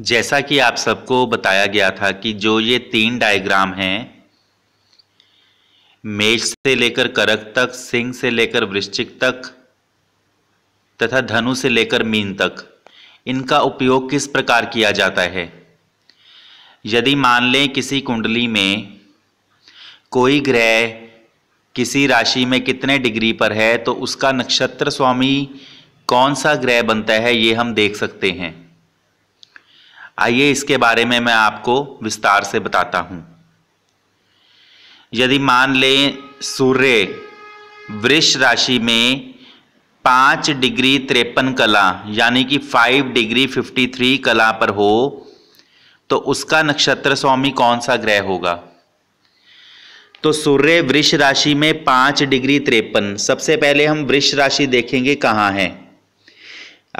जैसा कि आप सबको बताया गया था कि जो ये तीन डायग्राम हैं मेष से लेकर करक तक सिंह से लेकर वृश्चिक तक तथा धनु से लेकर मीन तक इनका उपयोग किस प्रकार किया जाता है यदि मान लें किसी कुंडली में कोई ग्रह किसी राशि में कितने डिग्री पर है तो उसका नक्षत्र स्वामी कौन सा ग्रह बनता है ये हम देख सकते हैं आइए इसके बारे में मैं आपको विस्तार से बताता हूं यदि मान लें सूर्य वृष राशि में पाँच डिग्री त्रेपन कला यानी कि फाइव डिग्री फिफ्टी थ्री कला पर हो तो उसका नक्षत्र स्वामी कौन सा ग्रह होगा तो सूर्य वृष राशि में पाँच डिग्री त्रेपन सबसे पहले हम वृष राशि देखेंगे कहाँ है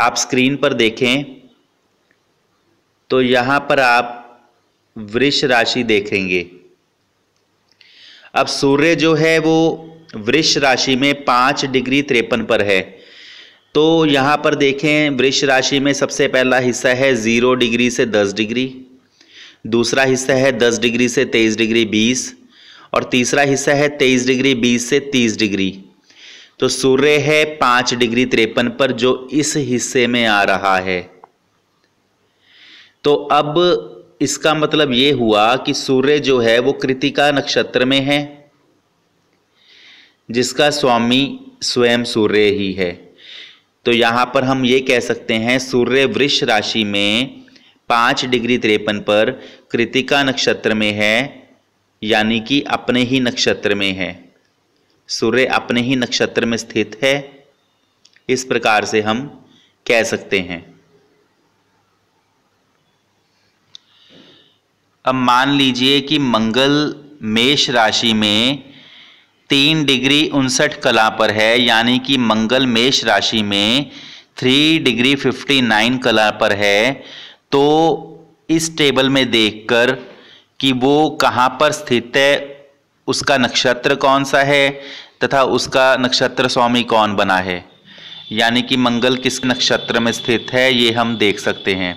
आप स्क्रीन पर देखें तो यहाँ पर आप वृष राशि देखेंगे अब सूर्य जो है वो वृष राशि में पाँच डिग्री तिरपन पर है तो यहाँ पर देखें वृष राशि में सबसे पहला हिस्सा है ज़ीरो डिग्री से दस डिग्री दूसरा हिस्सा है दस डिग्री से तेईस डिग्री बीस और तीसरा हिस्सा है तेईस डिग्री बीस से तीस डिग्री तो सूर्य है पाँच डिग्री तिरपन पर जो इस हिस्से में आ रहा है तो अब इसका मतलब ये हुआ कि सूर्य जो है वो कृतिका नक्षत्र में है जिसका स्वामी स्वयं सूर्य ही है तो यहाँ पर हम ये कह सकते हैं सूर्य वृष राशि में पाँच डिग्री तिरपन पर कृतिका नक्षत्र में है यानी कि अपने ही नक्षत्र में है सूर्य अपने ही नक्षत्र में स्थित है इस प्रकार से हम कह सकते हैं अब मान लीजिए कि मंगल मेष राशि में तीन डिग्री उनसठ कला पर है यानी कि मंगल मेष राशि में थ्री डिग्री फिफ्टी नाइन कला पर है तो इस टेबल में देखकर कि वो कहाँ पर स्थित है उसका नक्षत्र कौन सा है तथा उसका नक्षत्र स्वामी कौन बना है यानी कि मंगल किस नक्षत्र में स्थित है ये हम देख सकते हैं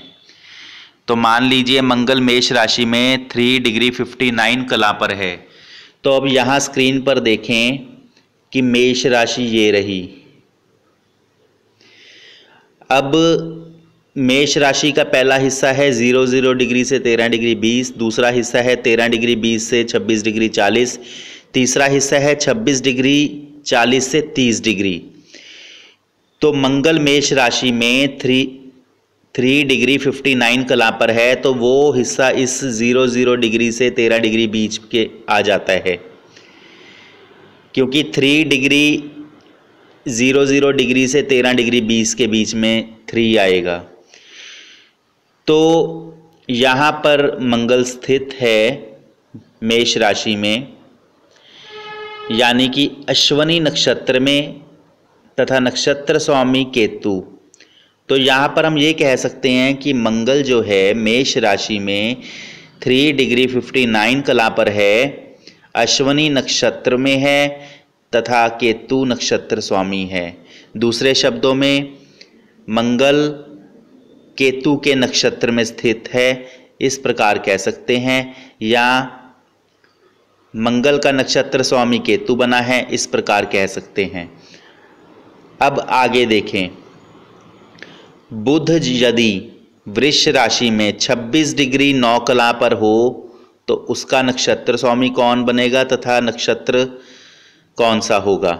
तो मान लीजिए मंगल मेष राशि में थ्री डिग्री फिफ्टी नाइन कला पर है तो अब यहाँ स्क्रीन पर देखें कि मेष राशि ये रही अब मेष राशि का पहला हिस्सा है ज़ीरो ज़ीरो डिग्री से तेरह डिग्री बीस दूसरा हिस्सा है तेरह डिग्री बीस से छब्बीस डिग्री चालीस तीसरा हिस्सा है छब्बीस डिग्री चालीस से तीस डिग्री तो मंगल मेष राशि में three three degree fifty nine कला पर है तो वो हिस्सा इस ज़ीरो ज़ीरो डिग्री से तेरह डिग्री बीच के आ जाता है क्योंकि three degree zero zero degree से तेरह डिग्री बीस के बीच में थ्री आएगा तो यहाँ पर मंगल स्थित है मेष राशि में यानी कि अश्वनी नक्षत्र में तथा नक्षत्र स्वामी केतु तो यहाँ पर हम ये कह सकते हैं कि मंगल जो है मेष राशि में थ्री डिग्री फिफ्टी नाइन कला पर है अश्वनी नक्षत्र में है तथा केतु नक्षत्र स्वामी है दूसरे शब्दों में मंगल केतु के नक्षत्र में स्थित है इस प्रकार कह सकते हैं या मंगल का नक्षत्र स्वामी केतु बना है इस प्रकार कह सकते हैं अब आगे देखें बुध यदि वृक्ष राशि में 26 डिग्री नौकला पर हो तो उसका नक्षत्र स्वामी कौन बनेगा तथा नक्षत्र कौन सा होगा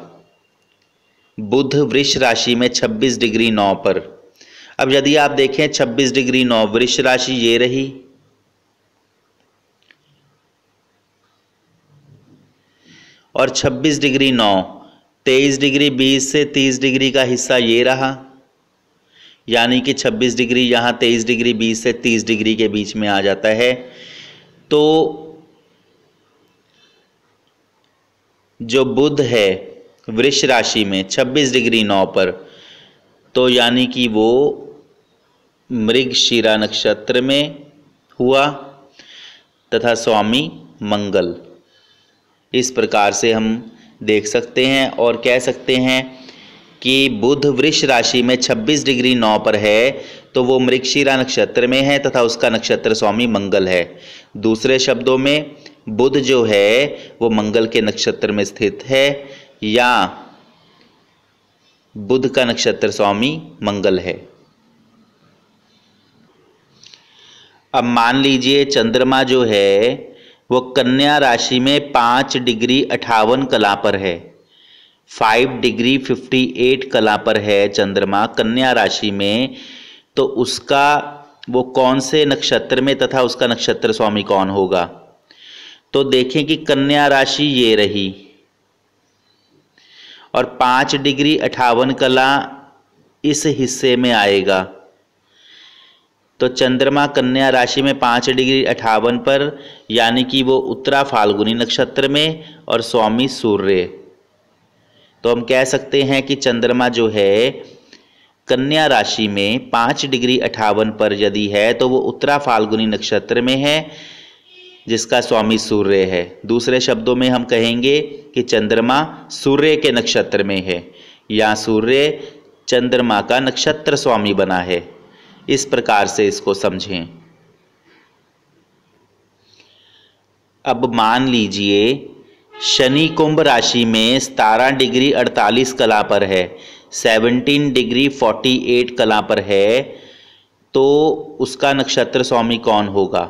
बुध वृक्ष राशि में 26 डिग्री नौ पर अब यदि आप देखें 26 डिग्री नौ वृक्ष राशि ये रही और 26 डिग्री नौ 23 डिग्री 20 से 30 डिग्री का हिस्सा ये रहा यानी कि 26 डिग्री यहाँ 23 डिग्री 20 से 30 डिग्री के बीच में आ जाता है तो जो बुध है वृष राशि में 26 डिग्री नौ पर तो यानी कि वो मृग शिरा नक्षत्र में हुआ तथा स्वामी मंगल इस प्रकार से हम देख सकते हैं और कह सकते हैं कि बुध वृष राशि में 26 डिग्री नौ पर है तो वो मृक्षिरा नक्षत्र में है तथा उसका नक्षत्र स्वामी मंगल है दूसरे शब्दों में बुध जो है वो मंगल के नक्षत्र में स्थित है या बुध का नक्षत्र स्वामी मंगल है अब मान लीजिए चंद्रमा जो है वो कन्या राशि में पाँच डिग्री अठावन कला पर है फाइव डिग्री फिफ्टी एट कला पर है चंद्रमा कन्या राशि में तो उसका वो कौन से नक्षत्र में तथा उसका नक्षत्र स्वामी कौन होगा तो देखें कि कन्या राशि ये रही और पांच डिग्री अठावन कला इस हिस्से में आएगा तो चंद्रमा कन्या राशि में पाँच डिग्री अठावन पर यानी कि वो उत्तरा फाल्गुनी नक्षत्र में और स्वामी सूर्य तो हम कह सकते हैं कि चंद्रमा जो है कन्या राशि में पाँच डिग्री अठावन पर यदि है तो वो उत्तरा फाल्गुनी नक्षत्र में है जिसका स्वामी सूर्य है दूसरे शब्दों में हम कहेंगे कि चंद्रमा सूर्य के नक्षत्र में है या सूर्य चंद्रमा का नक्षत्र स्वामी बना है इस प्रकार से इसको समझें अब मान लीजिए शनि कुंभ राशि में सतारह डिग्री अड़तालीस कला पर है सेवनटीन डिग्री फोर्टी एट कला पर है तो उसका नक्षत्र स्वामी कौन होगा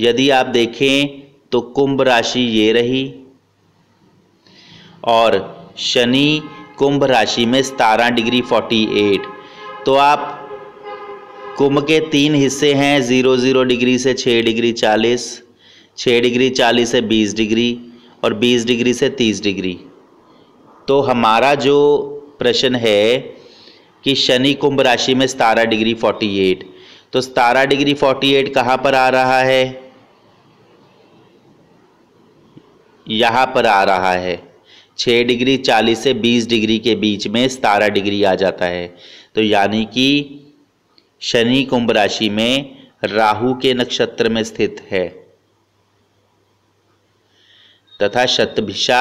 यदि आप देखें तो कुंभ राशि ये रही और शनि कुंभ राशि में सतारह डिग्री फोर्टी एट तो आप कुंभ के तीन हिस्से हैं ज़ीरो ज़ीरो डिग्री से छः डिग्री चालीस छः डिग्री चालीस से बीस डिग्री और 20 डिग्री से 30 डिग्री तो हमारा जो प्रश्न है कि शनि कुंभ राशि में सतारह डिग्री 48 तो सतारह डिग्री 48 कहाँ पर आ रहा है यहाँ पर आ रहा है 6 डिग्री चालीस से बीस डिग्री के बीच में सतारह डिग्री आ जाता है तो यानी कि शनि कुंभ राशि में राहु के नक्षत्र में स्थित है तथा शतभिषा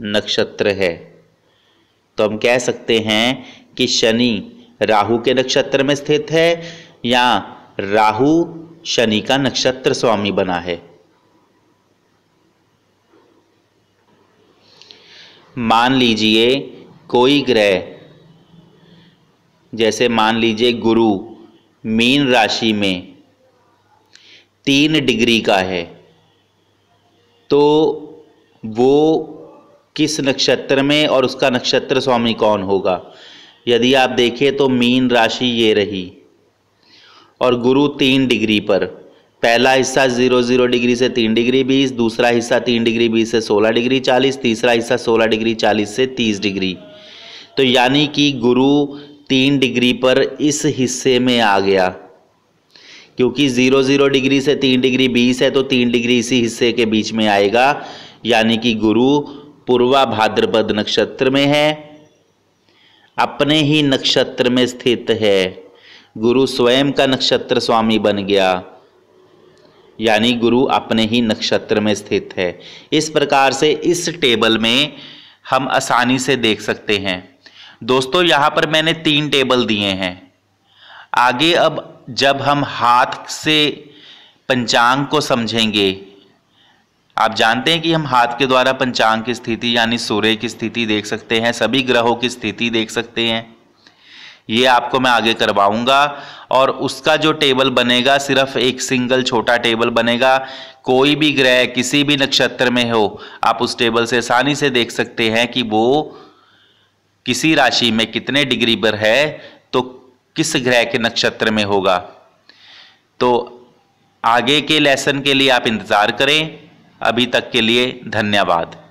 नक्षत्र है तो हम कह सकते हैं कि शनि राहु के नक्षत्र में स्थित है या राहु शनि का नक्षत्र स्वामी बना है मान लीजिए कोई ग्रह जैसे मान लीजिए गुरु मीन राशि में तीन डिग्री का है तो वो किस नक्षत्र में और उसका नक्षत्र स्वामी कौन होगा यदि आप देखें तो मीन राशि ये रही और गुरु तीन डिग्री पर पहला हिस्सा जीरो जीरो डिग्री से तीन डिग्री बीस दूसरा हिस्सा तीन डिग्री बीस से सोलह डिग्री चालीस तीसरा हिस्सा सोलह डिग्री चालीस से तीस डिग्री तो यानी कि गुरु तीन डिग्री पर इस हिस्से में आ गया क्योंकि जीरो जीरो डिग्री से तीन डिग्री बीस है तो तीन डिग्री इसी हिस्से के बीच में आएगा यानी कि गुरु पूर्वा भाद्रपद नक्षत्र में है अपने ही नक्षत्र में स्थित है गुरु स्वयं का नक्षत्र स्वामी बन गया यानी गुरु अपने ही नक्षत्र में स्थित है इस प्रकार से इस टेबल में हम आसानी से देख सकते हैं दोस्तों यहाँ पर मैंने तीन टेबल दिए हैं आगे अब जब हम हाथ से पंचांग को समझेंगे आप जानते हैं कि हम हाथ के द्वारा पंचांग की स्थिति यानी सूर्य की स्थिति देख सकते हैं सभी ग्रहों की स्थिति देख सकते हैं ये आपको मैं आगे करवाऊंगा और उसका जो टेबल बनेगा सिर्फ एक सिंगल छोटा टेबल बनेगा कोई भी ग्रह किसी भी नक्षत्र में हो आप उस टेबल से आसानी से देख सकते हैं कि वो किसी राशि में कितने डिग्री पर है तो किस ग्रह के नक्षत्र में होगा तो आगे के लेसन के लिए आप इंतज़ार करें अभी तक के लिए धन्यवाद